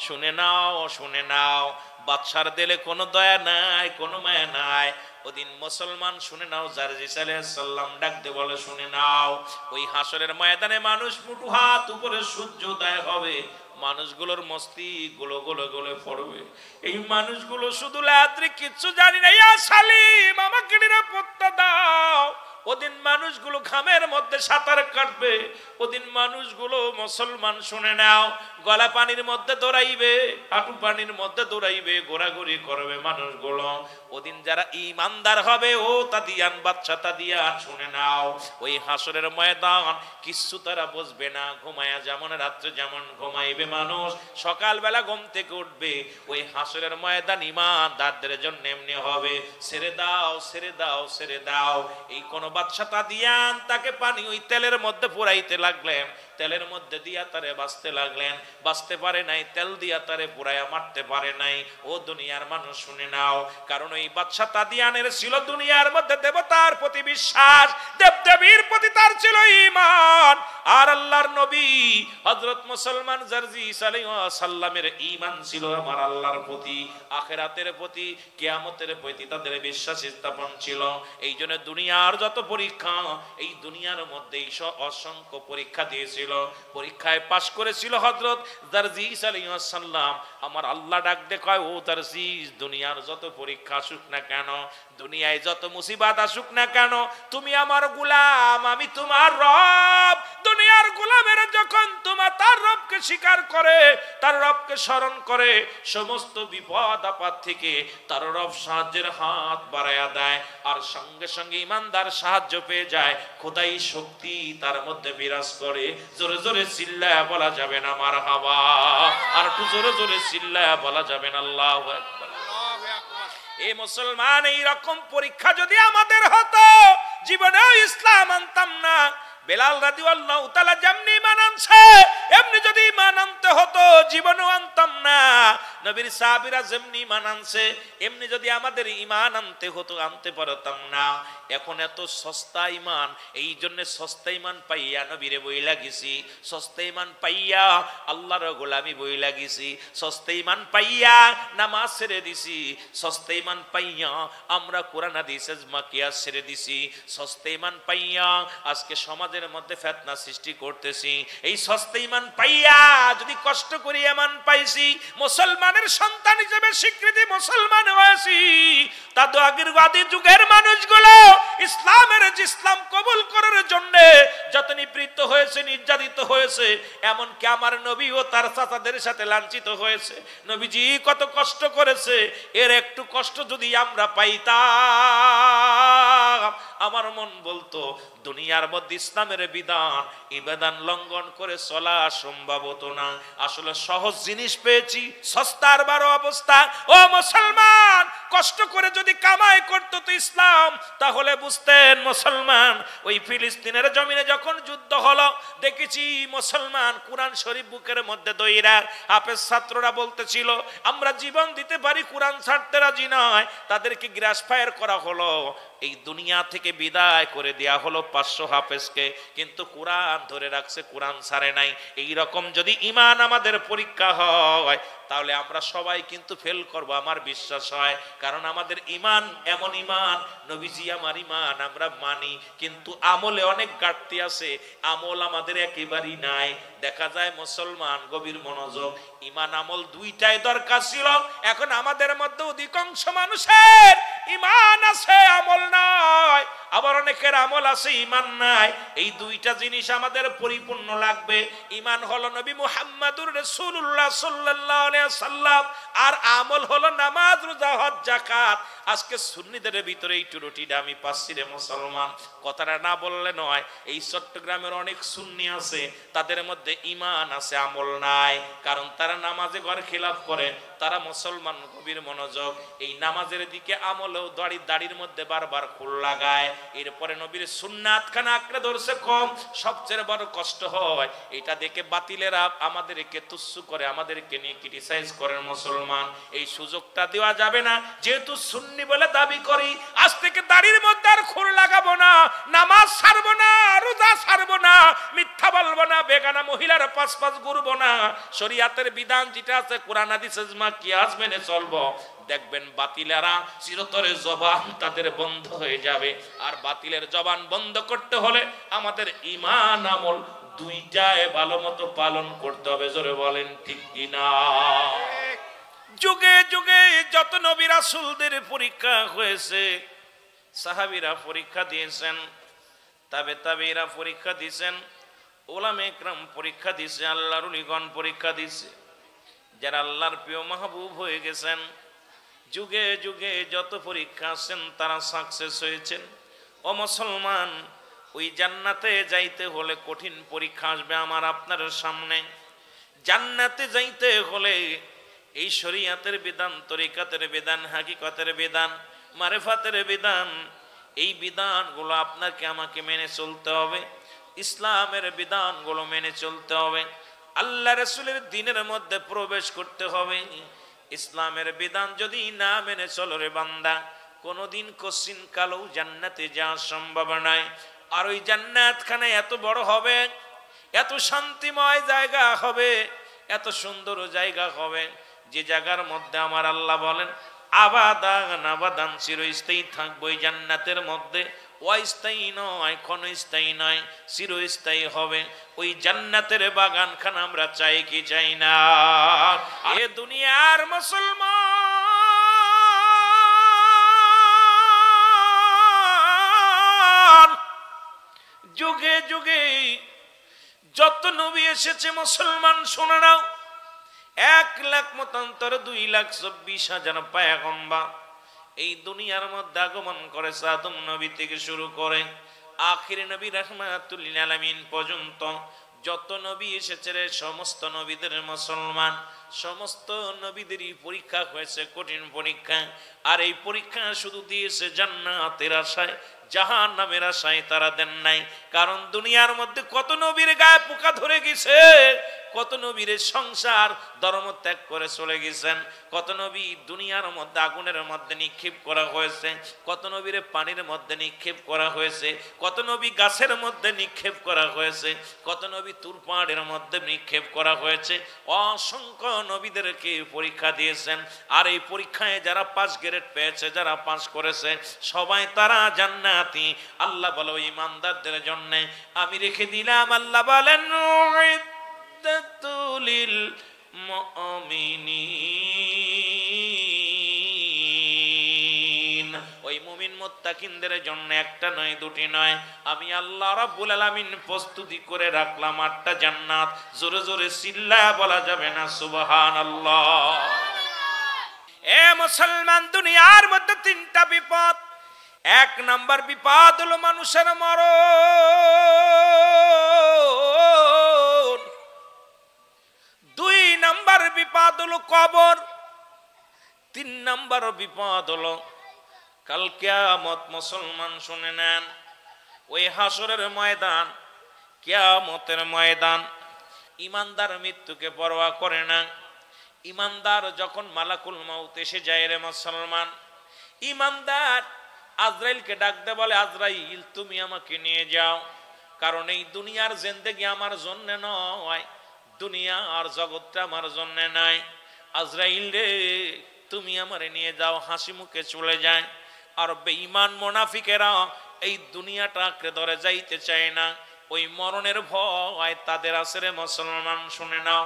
শুনে নাও শুনে নাও বাচ্চার দিলে কোনো দয়া নাই কোনো মায়া নাই ওদিন মুসলমান শুনে নাও জারজিস সাল্লাম ডাকতে বলে শুনে নাও ওই হাসরের ময়দানে মানুষ মুঠু হাত উপরে সূর্যোদয় হবে মানুষগুলোর মস্তি গোলো গোলো গোলে পড়বে এই মানুষগুলো শুধু রাত্রি কিচ্ছু জানি না ইয়া সালিম আমাকে নিরাপত্তা দাও ওদিন মানুষগুলো ঘামের মধ্যে সাঁতার কাটবে ওদিন মানুষগুলো মুসলমান শুনে নাও গলা পানির মধ্যে দৌড়াইবে হাঁটু পানির মধ্যে দৌড়াইবে ঘোরাঘুরি করবে মানুষ গুলো ওদিন যারা ইমানদার হবে ও তা দিয়ান বাচ্চা তা দিয়া শুনে নাও ওই হাসরের ময়দান কিচ্ছু তারা বসবে না ঘুমায়া যেমন রাত্রে যেমন ঘুমাইবে মানুষ সকালবেলা ঘুম থেকে উঠবে ওই হাসরের ময়দান ইমানদারদের জন্য এমনি হবে ছেড়ে দাও ছেড়ে দাও ছেড়ে দাও এই কোনো বাচ্চা তা দিয়ান তাকে পানি ওই তেলের মধ্যে পুরাইতে লাগলেন তেলের মধ্যে দিয়া তারে বাঁচতে লাগলেন বাঁচতে পারে নাই তেল দিয়া তারে পুরাইয়া মারতে পারে নাই ও দুনিয়ার মানুষ শুনে নাও কারণ ওই বাদশা তাদিয়ানের ছিল দুনিয়ার মধ্যে দেবতার প্রতি বিশ্বাস দেবদেবীর প্রতি তার ছিল ইমান আর আল্লাহর নবী হজরত মুসলমান জারজি সাল্লামের ইমান ছিল আমার আল্লাহর প্রতি আখেরাতের প্রতি কেয়ামতের প্রতি তাদের বিশ্বাস স্থাপন ছিল এই জন্য দুনিয়ার যত পরীক্ষা এই দুনিয়ার মধ্যে অসংখ্য পরীক্ষা দিয়েছিল ছিল পরীক্ষায় পাশ করেছিল হজরত দারজিস আলিয়াসাল্লাম আমার আল্লাহ ডাক দেখায় ও দারজিস দুনিয়ার যত পরীক্ষা আসুক না কেন দুনিয়ায় যত মুসিবাত আসুক না কেন তুমি আমার গুলাম আমি তোমার রব দুনিয়ার গুলামের যখন তোমার তার রবকে স্বীকার করে তার রবকে স্মরণ করে সমস্ত বিপদ আপদ থেকে তার রব সাহায্যের হাত বাড়ায়া দেয় আর সঙ্গে সঙ্গে ইমানদার সাহায্য পেয়ে যায় খোদাই শক্তি তার মধ্যে বিরাজ করে জোরে জোরে চিল্লায় বলা যাবে না মার হাওয়া আর একটু জোরে জোরে চিল্লায় বলা যাবে না আল্লাহ একবার এ মুসলমান এই রকম পরীক্ষা যদি আমাদের হতো জীবনেও ইসলাম আনতাম না বেলাল রাদি আল্লাহ যেমনি মানানছে এমনি যদি মানানতে হতো জীবনেও আনতাম না নবীর সাহাবিরা যেমনি ইমান আনছে এমনি যদি আমাদের ইমান আনতে হতো আনতে পারতাম না এখন এত সস্তা ইমান এই জন্য সস্তা ইমান পাইয়া নবীরে বই লাগিছি সস্তা ইমান পাইয়া আল্লাহর গোলামি বই লাগিছি সস্তা ইমান পাইয়া নামাজ ছেড়ে দিছি সস্তা ইমান পাইয়া আমরা কোরআন হাদিস মাকিয়া ছেড়ে দিছি সস্তা ইমান পাইয়া আজকে সমাজের মধ্যে ফেতনা সৃষ্টি করতেছি এই সস্তা ইমান পাইয়া যদি কষ্ট করি এমন পাইছি মুসলমান ইসলামের সন্তান হিসেবে স্বীকৃতি মুসলমান হয়েছি তা তো আগের আদি যুগের মানুষগুলো ইসলামের ইসলাম কবুল করার জন্য যত নিবৃত্ত হয়েছে নির্যাতিত হয়েছে এমনকি আমার নবী ও তার চাচাদের সাথে লাঞ্ছিত হয়েছে নবীজি কত কষ্ট করেছে এর একটু কষ্ট যদি আমরা পাইতাম আমার মন বলতো দুনিয়ার মধ্যে ইসলামের বিধান ইবেদান লঙ্ঘন করে চলা সম্ভবত না আসলে সহজ জিনিস পেয়েছি সস্তা আর বারো অবস্থা ও মুসলমান কষ্ট করে যদি কামাই করতো তো ইসলাম তাহলে বুঝতেন মুসলমান ওই ফিলিস্তিনের জমিনে যখন যুদ্ধ হলো দেখেছি মুসলমান কোরআন শরীফ বুকের মধ্যে দইরা আপের ছাত্ররা বলতেছিল আমরা জীবন দিতে পারি কোরআন ছাড়তে রাজি নয় তাদেরকে গ্রাস ফায়ার করা হলো এই দুনিয়া থেকে বিদায় করে দেয়া হলো পাঁচশো হাফেজকে কিন্তু কোরআন ধরে রাখছে কোরআন সারে নাই এই রকম যদি ইমান আমাদের পরীক্ষা হয় তাহলে আমরা সবাই কিন্তু ফেল করব আমার বিশ্বাস হয় কারণ আমাদের ইমান এমন ইমান নবীজি আমার ইমান আমরা মানি কিন্তু আমলে অনেক ঘাটতি আছে আমল আমাদের একেবারেই নাই দেখা যায় মুসলমান গভীর মনোযোগ ইমান আমল দুইটাই দরকার ছিল এখন আমাদের মধ্যে অধিকাংশ মানুষের ইমান আছে আমল নাই আবার অনেকের আমল আছে ইমান নাই এই দুইটা জিনিস আমাদের পরিপূর্ণ লাগবে ইমান হলো নবী মুহাম্মাদুর রাসূলুল্লাহ সাল্লাল্লাহু আলাইহি সাল্লাম আর আমল হলো নামাজ রোজা হজ যাকাত আজকে সুন্নিদের ভিতরে এই টুরুটিটা আমি পাচ্ছি রে মুসলমান কথাটা না বললে নয় এই চট্টগ্রামের অনেক সুন্নি আছে তাদের মধ্যে ইমান আছে আমল নাই কারণ তারা নামাজে ঘর খেলাফ করে তারা মুসলমান কবির মনোযোগ এই নামাজের দিকে আমল হলেও দাড়ির দাড়ির মধ্যে বারবার খোল লাগায় এরপরে নবীর সুন্নাত খানা আঁকড়ে ধরছে কম সবচেয়ে বড় কষ্ট হয় এটা দেখে বাতিলেরা আমাদেরকে তুচ্ছ করে আমাদেরকে নিয়ে ক্রিটিসাইজ করেন মুসলমান এই সুযোগটা দেওয়া যাবে না যেহেতু সুন্নি বলে দাবি করি আজ থেকে দাড়ির মধ্যে আর খোল লাগাবো না নামাজ সারবো না রোজা সারবো না মিথ্যা বলবো না বেগানা মহিলার পাশ পাশ ঘুরবো না শরিয়াতের বিধান যেটা আছে কোরআন আদিস কি আজ মেনে চলবো দেখবেন বাতিলেরা চিরতরে জবান তাদের বন্ধ হয়ে যাবে আর বাতিলের জবান বন্ধ করতে হলে আমাদের ইমান আমল দুইটায় ভালো মতো পালন করতে হবে জোরে বলেন ঠিক কিনা যুগে যুগে যত নবীরা সুলদের পরীক্ষা হয়েছে সাহাবিরা পরীক্ষা দিয়েছেন তবে তাবেরা পরীক্ষা দিয়েছেন ওলামে একরাম পরীক্ষা দিয়েছে আল্লাহর পরীক্ষা দিয়েছে যারা আল্লাহর প্রিয় মাহবুব হয়ে গেছেন যুগে যুগে যত পরীক্ষা আছেন তারা সাকসেস হয়েছেন ও মুসলমান ওই জান্নাতে যাইতে হলে কঠিন পরীক্ষা আসবে আমার আপনার সামনে জান্নাতে যাইতে হলে এই শরিয়াতের বিধান তরিকাতের বিধান হাকিকতের বিধান মারেফাতের বিধান এই বিধানগুলো আপনাকে আমাকে মেনে চলতে হবে ইসলামের বিধানগুলো মেনে চলতে হবে আল্লাহ রসুলের দিনের মধ্যে প্রবেশ করতে হবে ইসলামের বিধান যদি না মেনে চলো রে বান্দা কোনোদিন কশিন কালো জান্নাতে যাওয়া সম্ভব নয় আর ওই জান্নাতখানে এত বড় হবে এত শান্তিময় জায়গা হবে এত সুন্দর জায়গা হবে যে জায়গার মধ্যে আমার আল্লাহ বলেন আবাদান আবাদান চিরস্থায়ী থাকবো ওই জান্নাতের মধ্যে অস্থায়ী নয় স্থায়ী নয় চিরস্থায়ী হবে ওই জান্নাতের বাগানখান আমরা চাই কি চাই না এ দুনিয়ার মুসলমান যুগে যুগে যত নবী এসেছে মুসলমান শোনারাও এক লাখ মতান্তর দুই লাখ চব্বিশ হাজার পায়াগম্বা এই দুনিয়ার মধ্যে আগমন করে সাদুম নবী থেকে শুরু করে আখির নবী রহমাতুল্লিন আলমিন পর্যন্ত যত নবী এসেছে সমস্ত নবীদের মুসলমান সমস্ত নবীদেরই পরীক্ষা হয়েছে কঠিন পরীক্ষা আর এই পরীক্ষা শুধু দিয়েছে জান্নাতের আশায় জাহান নামের আশায় তারা দেন নাই কারণ দুনিয়ার মধ্যে কত নবীর গায়ে পোকা ধরে গেছে কত নবীর সংসার ধর্ম ত্যাগ করে চলে গেছেন কত নবী দুনিয়ার মধ্যে আগুনের মধ্যে নিক্ষেপ করা হয়েছে কত নবীর পানির মধ্যে নিক্ষেপ করা হয়েছে কত নবী গাছের মধ্যে নিক্ষেপ করা হয়েছে কত নবী তুরপাড়ের মধ্যে নিক্ষেপ করা হয়েছে অসংখ্য নবীদেরকে পরীক্ষা দিয়েছেন আর এই পরীক্ষায় যারা পাস গ্রেড পেয়েছে যারা পাঁচ করেছে সবাই তারা জান্নাতি আল্লাহ বলো ইমানদারদের জন্যে আমি রেখে দিলাম আল্লাহ বলেন মুমিনিন ওই জন্য একটা নয় দুটি নয় আমি প্রস্তুতি করে রাখলাম জান্নাত জোরে জোরে বলা যাবে না এ মুসলমান দুনিয়ার মধ্যে তিনটা বিপদ এক নাম্বার বিপদ হলো মানুষের মরণ নাম্বার বিপদ হলো কবর তিন নাম্বার বিপদ হলো কাল কেয়ামত মুসলমান শুনে নেন ওই হাসরের ময়দান কেয়ামতের ময়দান ইমানদার মৃত্যুকে পরোয়া করে না ইমানদার যখন মালাকুল মাউত এসে যায় রে মুসলমান ইমানদার আজরাইলকে ডাকতে বলে আজরাইল তুমি আমাকে নিয়ে যাও কারণ এই দুনিয়ার জেন্দেগি আমার জন্য নয় দুনিয়া আর জগৎটা আমার জন্য নাই আজরাইল রে তুমি আমারে নিয়ে যাও হাসি মুখে চলে যায় আর বেঈমান মোনাফিকেরা এই দুনিয়াটাকে ধরে যাইতে চায় না ওই মরণের ভয় তাদের আসরে মুসলমান শুনে নাও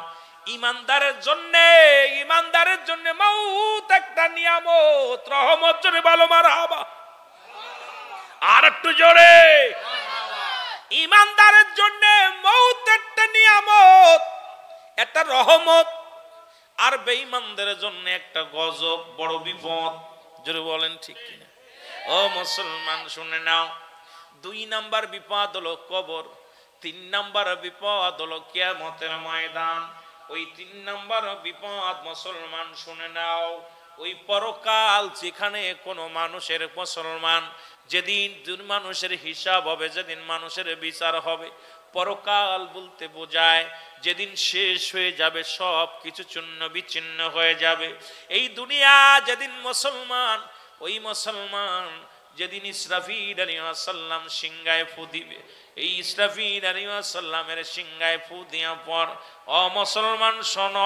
ইমানদারের জন্য ইমানদারের জন্য মাউত একটা নিয়ামত রহমত জন্য ভালো মারা আর একটু জোরে ইমানদারের জন্য মৌত একটা নিয়ামত একটা রহমত আর বেঈমানদের জন্য একটা গজব বড় বিপদ জোরে বলেন ঠিক কিনা ও মুসলমান শুনে নাও দুই নাম্বার বিপদ হলো কবর তিন নাম্বার বিপদ হলো কিয়ামতের ময়দান ওই তিন নাম্বার বিপদ মুসলমান শুনে নাও ওই পরকাল যেখানে কোনো মানুষের মুসলমান যেদিন মানুষের হিসাব হবে যেদিন মানুষের বিচার হবে পরকাল বলতে বোঝায় যেদিন শেষ হয়ে যাবে সব কিছু চূন্য বিচ্ছিন্ন হয়ে যাবে এই দুনিয়া যেদিন মুসলমান ওই মুসলমান যেদিন ইসরাফিদ আলী আসাল্লাম সিংহায় ফু দিবে এই ইসরাফিদ আলী আসাল্লামের সিংহায় ফু দিয়া পর অ মুসলমান শোন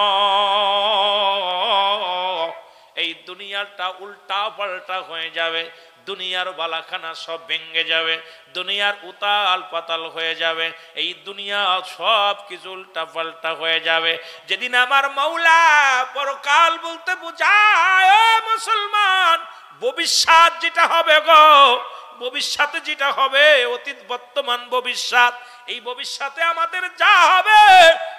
এই দুনিয়াটা উল্টা পাল্টা হয়ে যাবে দুনিয়ার বালাখানা সব ভেঙে যাবে দুনিয়ার উতাল পাতাল হয়ে যাবে এই দুনিয়া সব কিছু পাল্টা হয়ে যাবে যেদিন আমার মৌলা পরকাল বলতে বোঝায় মুসলমান ভবিষ্যৎ যেটা হবে গো ভবিষ্যতে যেটা হবে অতীত বর্তমান ভবিষ্যৎ এই ভবিষ্যতে আমাদের যা হবে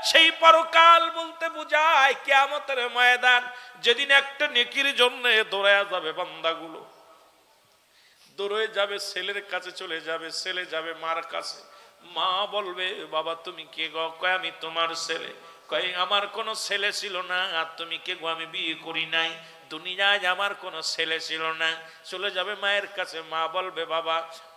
সেই পরকাল বলতে বোঝায় কেয়ামতের ময়দান যেদিন একটা নেকির জন্য দৌড়ায় যাবে বান্দাগুলো দৌড়ে যাবে ছেলের কাছে চলে যাবে ছেলে যাবে মার কাছে মা বলবে বাবা তুমি কে গো কয় আমি তোমার ছেলে কয় আমার কোনো ছেলে ছিল না আর তুমি কে গো আমি বিয়ে করি নাই দুনিয়ায় আমার কোনো ছেলে ছিল না চলে যাবে মায়ের কাছে মা বলবে বাবা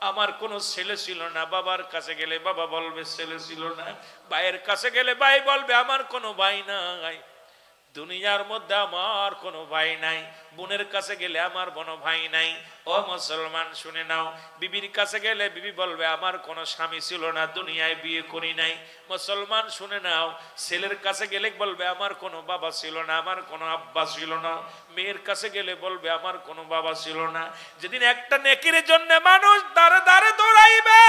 আমার কোনো ছেলে ছিল না বাবার কাছে গেলে বাবা বলবে ছেলে ছিল না ভাইয়ের কাছে গেলে ভাই বলবে আমার কোনো ভাই নাই দুনিয়ার মধ্যে আমার কোনো ভাই নাই বোনের কাছে গেলে আমার কোন ভাই নাই ও মুসলমান শুনে নাও বিবির কাছে গেলে বিবি বলবে আমার কোনো স্বামী ছিল না দুনিয়ায় বিয়ে করি নাই মুসলমান শুনে নাও ছেলের কাছে গেলে বলবে আমার কোনো বাবা ছিল না আমার কোনো আব্বা ছিল না মেয়ের কাছে গেলে বলবে আমার কোনো বাবা ছিল না যেদিন একটা নেকির জন্য মানুষ দাঁড়ে দাঁড়ে দৌড়াইবে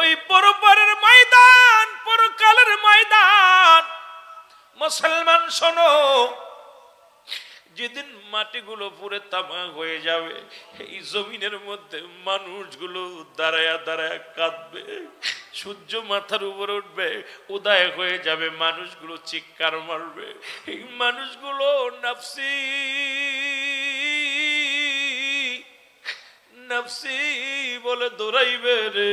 ওই পরপরের ময়দান পরকালের ময়দান মুসলমান শোনো যেদিন মাটিগুলো পুরে তামা হয়ে যাবে এই জমিনের মধ্যে মানুষগুলো দাঁড়ায়া দাঁড়ায়া কাঁদবে সূর্য মাথার উপরে উঠবে উদয় হয়ে যাবে মানুষগুলো চিৎকার মারবে এই মানুষগুলো নাফসি নাফসি বলে দৌড়াইবে রে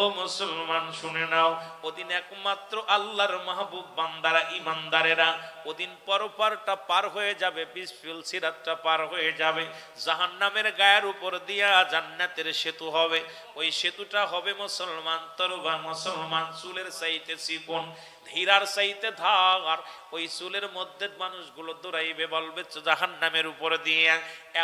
ও মুসলমান শুনে নাও ওদিন একমাত্র আল্লাহর মাহবুব বান্দারা ইমানদারেরা ওদিন পরপারটা পার হয়ে যাবে পিসফুল সিরাতটা পার হয়ে যাবে জাহান নামের গায়ের উপর দিয়া জান্নাতের সেতু হবে ওই সেতুটা হবে মুসলমান তরবা মুসলমান চুলের চাইতে সিপন হীরার সাইতে ধার ওই চুলের মধ্যে মানুষগুলো দৌড়াইবে বলবে জাহান নামের উপরে দিয়ে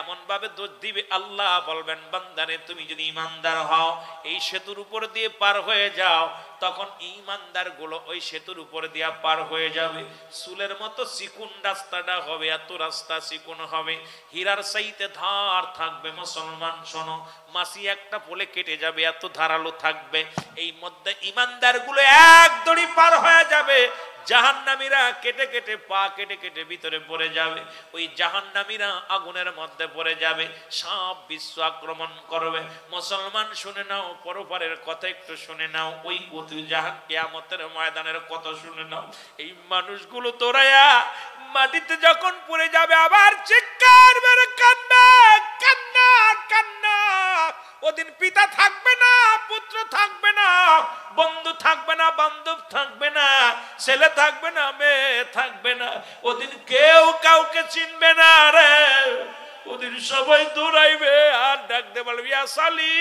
এমন ভাবে দোষ দিবে আল্লাহ বলবেন বান্দারে তুমি যদি ইমানদার হও এই সেতুর উপর দিয়ে পার হয়ে যাও তখন ইমানদার গুলো ওই সেতুর উপরে দিয়া পার হয়ে যাবে সুলের মতো সিকুন রাস্তাটা হবে এত রাস্তা সিকুন হবে হীরার সাইতে ধার থাকবে মুসলমান শোনো মাসি একটা পোলে কেটে যাবে এত ধারালো থাকবে এই মধ্যে ইমানদার গুলো এক পার হয়ে যাবে জাহান্নামীরা কেটে কেটে পা কেটে কেটে ভিতরে পড়ে যাবে ওই জাহান্নামীরা আগুনের মধ্যে পড়ে যাবে সাপ বিশ্ব আক্রমণ করবে মুসলমান শুনে নাও পরপারের কথা একটু শুনে নাও ওই জাহান কেয়ামতের ময়দানের কথা শুনে নাও এই মানুষগুলো তোরা মাটিতে যখন পড়ে যাবে আবার চিৎকার বের কান্না কান্না কান্না ওদিন পিতা থাকবে না পুত্র থাকবে না বন্ধু থাকবে না বান্ধব থাকবে না ছেলে থাকবে না মেয়ে থাকবে না ওদিন কেউ কাউকে চিনবে না রে ওদিন সবাই দৌড়াইবে আর দেবাল বিয়া সালি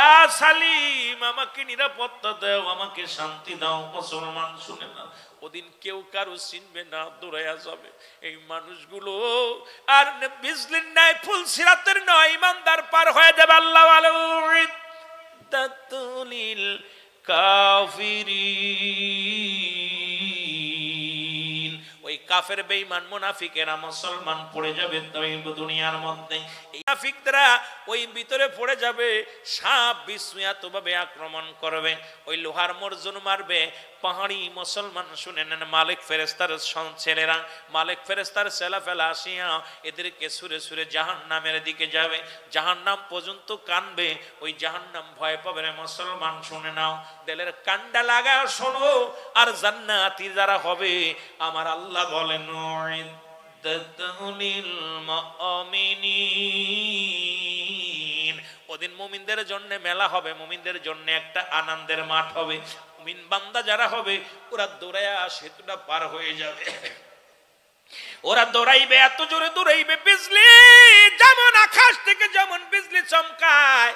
আমাকে নিরাপত্তা দাও আমাকে শান্তি দাও মুসলমান শুনে না ওদিন কেউ কারো চিনবে না দৌড়াইয়া যাবে এই মানুষগুলো আর বিজলির নাই ফুল সিরাতের নয় ইমানদার পার হয়ে যাবে আল্লাহ কাফিরিন কাফের বেইমান মুনাফিকেরা মুসলমান পড়ে যাবে দুনিয়ার মধ্যে মুনাফিকরা ওই ভিতরে পড়ে যাবে সাপ বিস্ময়াতভাবে আক্রমণ করবে ওই লোহার মর্জন মারবে পাহাড়ি মুসলমান শুনে নেন মালিক ফেরেস্তার ছেলেরা মালিক ফেরেস্তার ছেলা ফেলা আসিয়া এদেরকে সুরে সুরে জাহান নামের দিকে যাবে জাহান নাম পর্যন্ত কানবে ওই জাহান নাম ভয় পাবে মুসলমান শুনে নাও দেলের কান্ডা লাগা শোনো আর জান্নাতি যারা হবে আমার আল্লাহ বলে ওদিন মুমিনদের জন্য মেলা হবে মুমিনদের জন্য একটা আনন্দের মাঠ হবে মুমিন বান্দা যারা হবে ওরা দৌড়ায়া সেতুটা পার হয়ে যাবে ওরা দৌড়াইবে এত জোরে দৌড়াইবে বিজলি যেমন আকাশ থেকে যেমন বিজলি চমকায়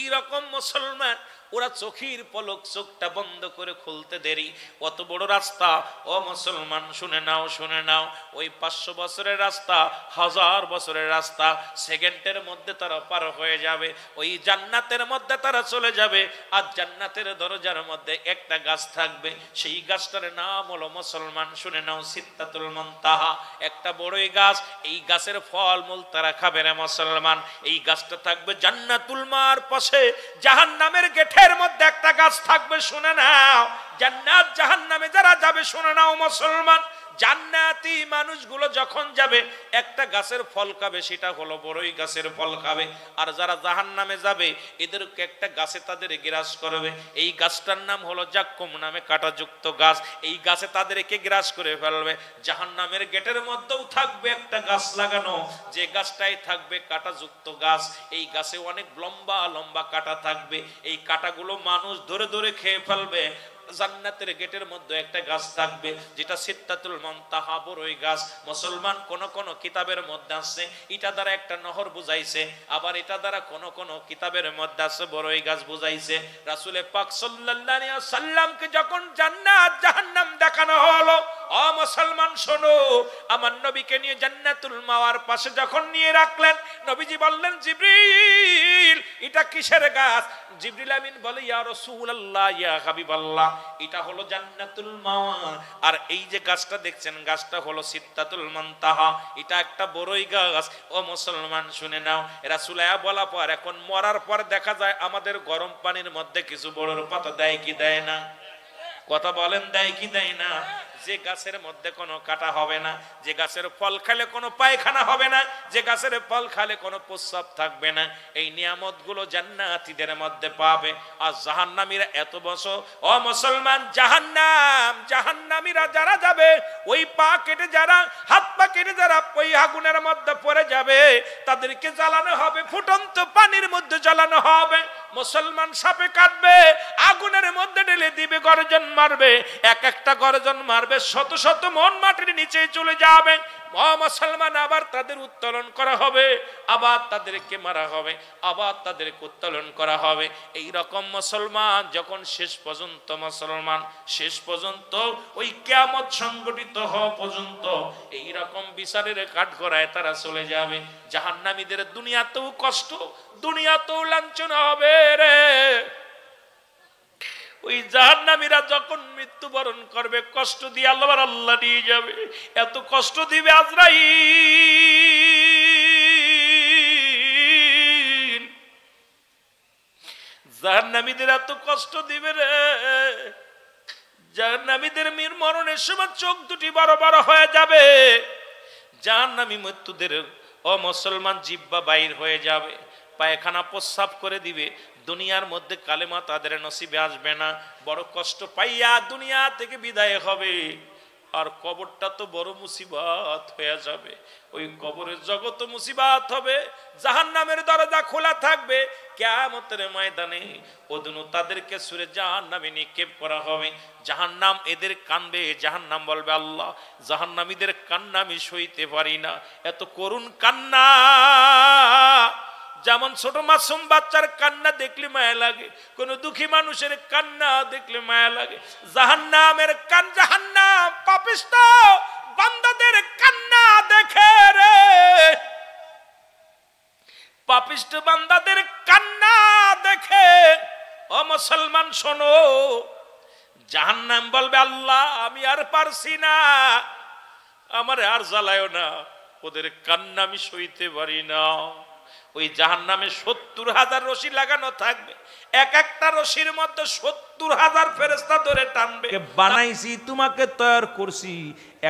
এইরকম মুসলমান ওরা চোখের পলক চোখটা বন্ধ করে খুলতে দেরি কত বড় রাস্তা ও মুসলমান শুনে নাও শুনে নাও ওই পাঁচশো বছরের রাস্তা হাজার বছরের রাস্তা সেকেন্ডের মধ্যে তারা পার হয়ে যাবে ওই জান্নাতের মধ্যে তারা চলে যাবে আর জান্নাতের দরজার মধ্যে একটা গাছ থাকবে সেই গাছটার নাম হলো মুসলমান শুনে নাও সিদ্ধাতুল মন্তাহা একটা বড়ই গাছ এই গাছের ফল মূল তারা খাবে না মুসলমান এই গাছটা থাকবে জান্নাতুল মার পাশে জাহান্নামের গেঠে মুখের মধ্যে একটা গাছ থাকবে শুনে নাও জান্নাত জাহান্নামে যারা যাবে শুনে নাও মুসলমান জান্নাতি মানুষগুলো যখন যাবে একটা গাছের ফল খাবে সেটা হলো বড়ই গাছের ফল খাবে আর যারা জাহান নামে যাবে এদেরকে একটা গাছে তাদের গ্রাস করবে এই গাছটার নাম হলো জাক্কুম নামে কাটাযুক্ত গাছ এই গাছে তাদেরকে গ্রাস করে ফেলবে জাহান নামের গেটের মধ্যেও থাকবে একটা গাছ লাগানো যে গাছটাই থাকবে কাটাযুক্ত গাছ এই গাছে অনেক লম্বা লম্বা কাটা থাকবে এই কাটাগুলো মানুষ ধরে ধরে খেয়ে ফেলবে জান্নাতের গেটের মধ্যে একটা গাছ থাকবে যেটা সিদ্ধাতুল মন্তাহা ওই গাছ মুসলমান কোন কোন কিতাবের মধ্যে আছে এটা দ্বারা একটা নহর বুঝাইছে আবার এটা দ্বারা কোন কোন কিতাবের মধ্যে আছে বড় ওই গাছ বুঝাইছে রাসুলে পাক সাল্লাল্লাহু সাল্লামকে যখন জান্নাত জাহান্নাম দেখানো হলো অ মুসলমান শোনো আমার নবীকে নিয়ে জান্নাতুল মাওয়ার পাশে যখন নিয়ে রাখলেন নবীজি বললেন জিবরিল এটা কিসের গাছ জিবরিল আমিন বলে ইয়া রাসূলুল্লাহ ইয়া হাবিবাল্লাহ এটা হলো জান্নাতুল মাওয়া আর এই যে গাছটা দেখছেন গাছটা হলো সিত্তাতুল মান্তাহা এটা একটা বড়ই গাছ ও মুসলমান শুনে নাও রাসুলায়া বলা পর এখন মরার পর দেখা যায় আমাদের গরম পানির মধ্যে কিছু বড়র পাতা দেয় কি দেয় না কথা বলেন দেয় কি দেয় না যে গাছের মধ্যে কোনো কাটা হবে না যে গাছের ফল খালে কোনো পায়খানা হবে না যে গাছের ফল খালে কোনো প্রস্রাব থাকবে না এই নিয়ামতগুলো জান্নাতীদের মধ্যে পাবে আর জাহান্নামীরা এত বছর ও মুসলমান জাহান্নাম জাহান্নামীরা যারা যাবে ওই পা কেটে যারা হাত পা কেটে যারা ওই আগুনের মধ্যে পড়ে যাবে তাদেরকে জ্বালানো হবে ফুটন্ত পানির মধ্যে জ্বালানো হবে মুসলমান সাপে কাটবে আগুনের মধ্যে ঢেলে দিবে গরজন মারবে এক একটা গরজন মারবে শত শত মন মাটির নিচে চলে যাবে মুসলমান আবার তাদের উত্তোলন করা হবে আবার তাদেরকে মারা হবে আবার তাদেরকে উত্তোলন করা হবে এই রকম মুসলমান যখন শেষ পর্যন্ত মুসলমান শেষ পর্যন্ত ওই কেয়ামত সংগঠিত হওয়া পর্যন্ত এই রকম বিচারের কাঠগড়ায় তারা চলে যাবে জাহান্নামীদের দুনিয়াতেও কষ্ট দুনিয়াতেও লাঞ্ছনা হবে ওই নামীরা যখন মৃত্যুবরণ করবে কষ্ট দিয়ে আল্লাহ আল্লাহ নিয়ে যাবে এত কষ্ট দিবে আজরাই জাহান্নামীদের এত কষ্ট দিবে রে জাহান্নামীদের মীর মরণের সময় চোখ দুটি বড় বড় হয়ে যাবে জাহান্নামী মৃত্যুদের অমুসলমান জিব্বা বাইর হয়ে যাবে পায়খানা প্রস্রাব করে দিবে দুনিয়ার মধ্যে কালেমা তাদের নসিবে আসবে না বড় কষ্ট পাইয়া দুনিয়া থেকে বিদায় হবে আর কবরটা তো বড় মুসিবাত হয়ে যাবে ওই কবরের জগৎ মুসিবাত হবে জাহান নামের দরজা খোলা থাকবে কেমতের ময়দানে ওদিন তাদেরকে সুরে জাহান নামে নিক্ষেপ করা হবে জাহান নাম এদের কানবে জাহান নাম বলবে আল্লাহ জাহান নামীদের কান্না আমি সইতে পারি না এত করুণ কান্না যেমন ছোট মাসুম বাচ্চার কান্না দেখলে মায়া লাগে কোনো দুঃখী মানুষের কান্না দেখলে মায়া লাগে জাহান্নামের কান জাহান্নাম পাপিষ্ট বান্দাদের কান্না দেখে রে পাপিস্ট বান্দাদের কান্না দেখে ও মুসলমান শোনো জাহান্নাম বলবে আল্লাহ আমি আর পারছি না আমার আর জ্বালায় না ওদের কান্না আমি সইতে পারি না ওই জাহান নামে সত্তর হাজার রশি লাগানো থাকবে এক একটা রশির মধ্যে সত্তর হাজার ফেরেস্তা ধরে টানবে বানাইছি তোমাকে তৈর করছি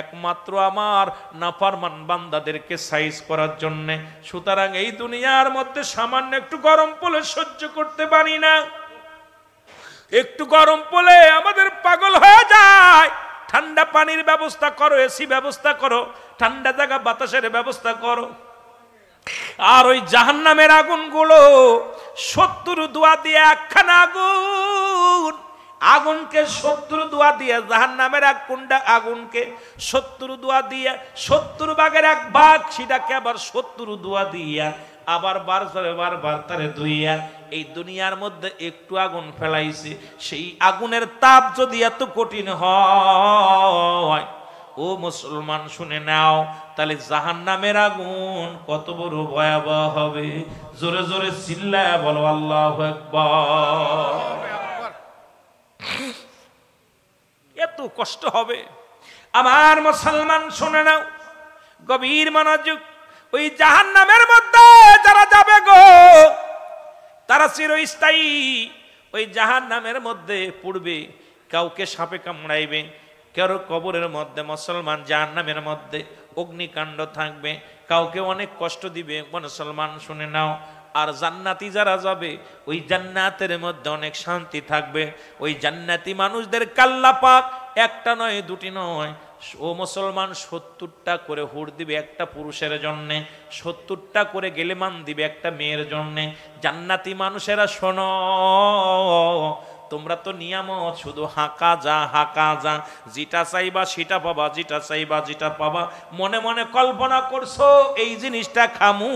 একমাত্র আমার নাফারমান বান্দাদেরকে সাইজ করার জন্যে সুতরাং এই দুনিয়ার মধ্যে সামান্য একটু গরম পলে সহ্য করতে পারি না একটু গরম পলে আমাদের পাগল হয়ে যায় ঠান্ডা পানির ব্যবস্থা করো এসি ব্যবস্থা করো ঠান্ডা জায়গা বাতাসের ব্যবস্থা করো আর ওই জাহান্নামের আগুনগুলো সত্তর দোয়া দিয়ে একখানা আগুন আগুনকে সত্তর দোয়া দিয়ে জাহান নামের এক কুন্ডা আগুনকে সত্তর দোয়া দিয়ে সত্তর বাঘের এক বাঘ সেটাকে আবার সত্তর দোয়া দিয়া আবার বার বার তারে ধুইয়া এই দুনিয়ার মধ্যে একটু আগুন ফেলাইছে সেই আগুনের তাপ যদি এত কঠিন হয় ও মুসলমান শুনে নাও তাহলে জাহান নামের আগুন কত বড় ভয়াবহ হবে জোরে জোরে চিল্লা বলো আল্লাহ এত কষ্ট হবে আমার মুসলমান শুনে নাও গভীর মনোযোগ ওই জাহান নামের মধ্যে যারা যাবে গো তারা চিরস্থায়ী ওই জাহান নামের মধ্যে পড়বে কাউকে সাপে কামড়াইবে কারো কবরের মধ্যে মুসলমান জাহান্নামের মধ্যে অগ্নিকাণ্ড থাকবে কাউকে অনেক কষ্ট দিবে মুসলমান শুনে নাও আর জান্নাতি যারা যাবে ওই জান্নাতের মধ্যে অনেক শান্তি থাকবে ওই জান্নাতি মানুষদের কাল্লা পাক একটা নয় দুটি নয় ও মুসলমান সত্তরটা করে হুর দিবে একটা পুরুষের জন্যে সত্তরটা করে গেলেমান দিবে একটা মেয়ের জন্যে জান্নাতি মানুষেরা শোনো তোমরা তো নিয়ামত শুধু হাঁকা যা হাঁকা যা যেটা চাইবা সেটা পাবা যেটা চাইবা যেটা পাবা মনে মনে কল্পনা করছো এই জিনিসটা খামু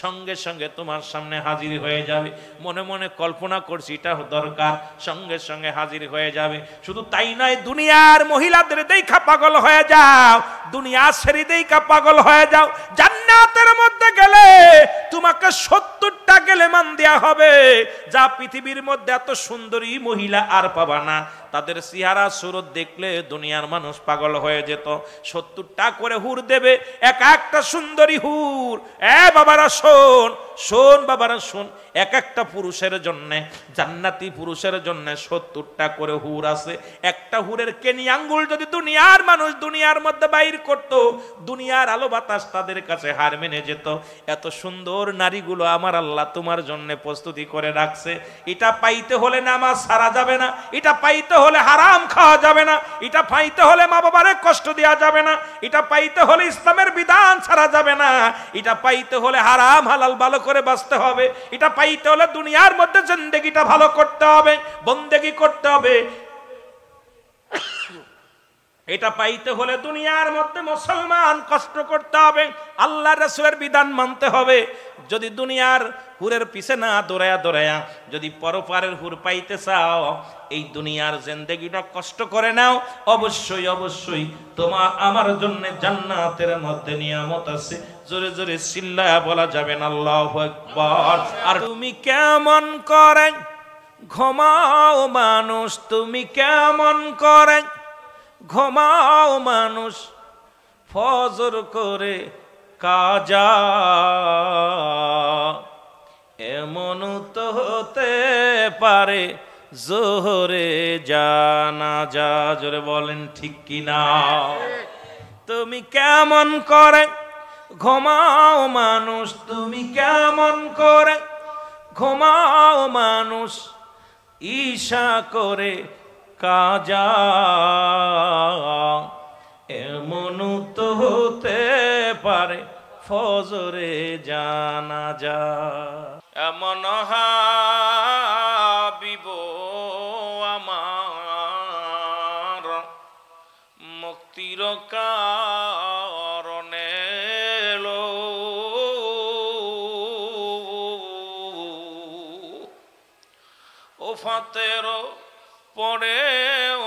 সঙ্গে সঙ্গে তোমার সামনে হাজির হয়ে যাবে মনে মনে কল্পনা করছি এটা দরকার সঙ্গে সঙ্গে হাজির হয়ে যাবে শুধু তাই নয় দুনিয়ার মহিলাদের দেখা পাগল হয়ে যাও দুনিয়া সেরি দেখা পাগল হয়ে যাও জান জান্নাতের মধ্যে গেলে তোমাকে সত্তরটা গেলে মান দেয়া হবে যা পৃথিবীর মধ্যে এত সুন্দরী মহিলা আর পাবা না তাদের সিহারা সুরত দেখলে দুনিয়ার মানুষ পাগল হয়ে যেত সত্তরটা করে হুর দেবে এক একটা সুন্দরী হুর এ বাবারা শোন শোন বাবারা শোন এক একটা পুরুষের জন্যে জান্নাতি পুরুষের জন্যে সত্তরটা করে হুর আছে একটা হুরের কেনি আঙ্গুল যদি দুনিয়ার মানুষ দুনিয়ার মধ্যে বাইর করত দুনিয়ার আলো বাতাস তাদের কাছে হার মেনে যেত এত সুন্দর নারীগুলো আমার আল্লাহ তোমার জন্য প্রস্তুতি করে রাখছে এটা পাইতে হলে না আমার সারা যাবে না এটা পাইতে হলে হারাম খাওয়া যাবে না এটা পাইতে হলে মা বাবারে কষ্ট দেওয়া যাবে না এটা পাইতে হলে ইসলামের বিধান ছাড়া যাবে না এটা পাইতে হলে হারাম হালাল ভালো করে বাঁচতে হবে এটা পাইতে হলে দুনিয়ার মধ্যে জিন্দেগিটা ভালো করতে হবে বন্দেগি করতে হবে এটা পাইতে হলে দুনিয়ার মধ্যে মুসলমান কষ্ট করতে হবে আল্লাহ রসুলের বিধান মানতে হবে যদি দুনিয়ার হুরের পিছে না দৌড়ায়া দৌড়ায়া যদি পরপারের হুর পাইতে চাও এই দুনিয়ার জেন্দেগিটা কষ্ট করে নাও অবশ্যই অবশ্যই তোমার আমার জন্য জান্নাতের মধ্যে নিয়ামত আছে জোরে জোরে সিল্লা বলা যাবে না আল্লাহ একবার আর তুমি কেমন করে ঘুমাও মানুষ তুমি কেমন করে ঘমাও মানুষ ফজর করে কাজা এমন তো হতে পারে জোহরে জানা যা জোরে বলেন ঠিক কিনা তুমি কেমন করে ঘুমাও মানুষ তুমি কেমন করে ঘুমাও মানুষ ঈশা করে কাজা এমন তো হতে পারে ফজরে জানা যা এমন হিব আমার মুক্তির কা পরে ও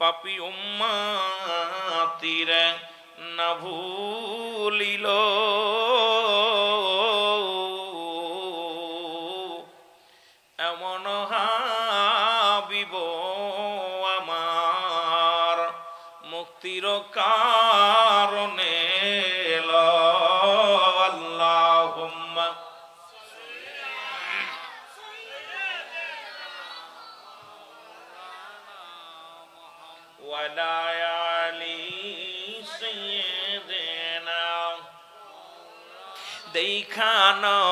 পাপি উম্মা তীরে না ভুলিল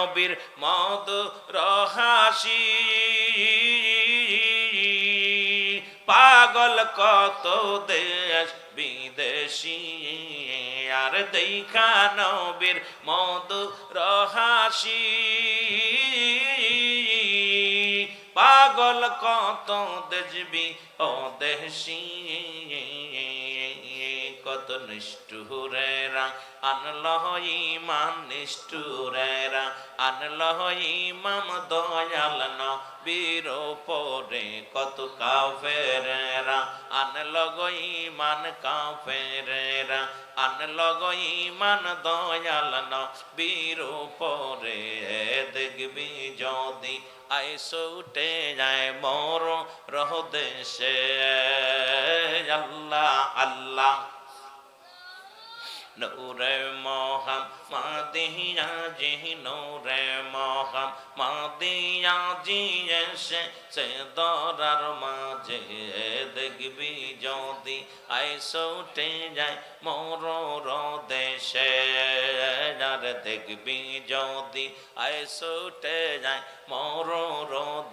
নবীর মদ রহাসি পাগল কত দেশ বিদেশি আর দেখা নবীর মদ রহাসি পাগল কত দেশবি অদেশি কত নিষ্ঠুরেরা আনলহ ইমান নিষ্ঠুরেরা আনলহ ইমাম দয়াল ন বীর পরে কত কাফেরেরা আনলগ ইমান কাফেরেরা আনলগ ইমান দয়াল ন বীর পরে দেখবি যদি আইসো উঠে যায় মোর রহ দেশে আল্লাহ আল্লাহ নূরে মহাম মাদিয়া জি নূরে মহাম মাদিয়া জি এসে সে দরার মাঝে দেখবি যদি আইসো উঠে যায় মোর দেশে আর দেখবি যদি আইসো উঠে যায় মোর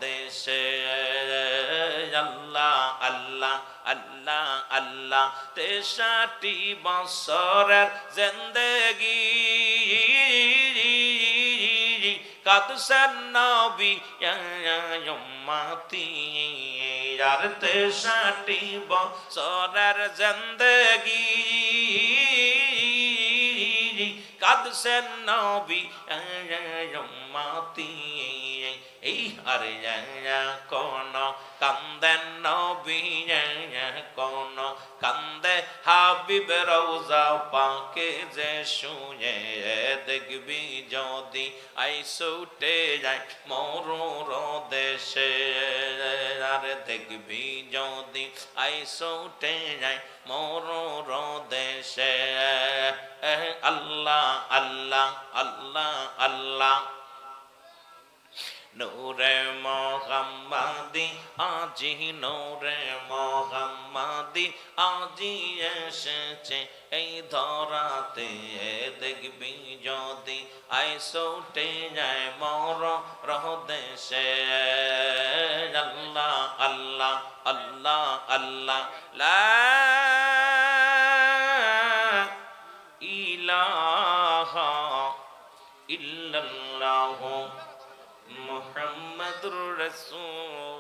দেশে আল্লাহ আল্লাহ আল্লাহ আল্লাহ তেষাটি বছরের জেন্দেগি কাতসেন নবী উম্মতি আর তেষাটি বছরের জেন্দেগি কাতসেন নবী উম্মতি এই হরে কোন কান্দেন নবী কোন কান্দে হাবিব রৌজা পাকে যে শুয়ে দেখবি যদি আই ছুটে যাই মরুর দেশে আর দেখবি যদি আই ছুটে যাই মরুর দেশে আল্লাহ আল্লাহ আল্লাহ আল্লাহ নূরে মোহাম্মদি আজি নূরে মোহাম্মদি আজি এসেছে এই ধরাতে দেখবি যদি আইসোটে যায় মর রহ দেশে আল্লাহ আল্লাহ আল্লাহ আল্লাহ লা محمد رسول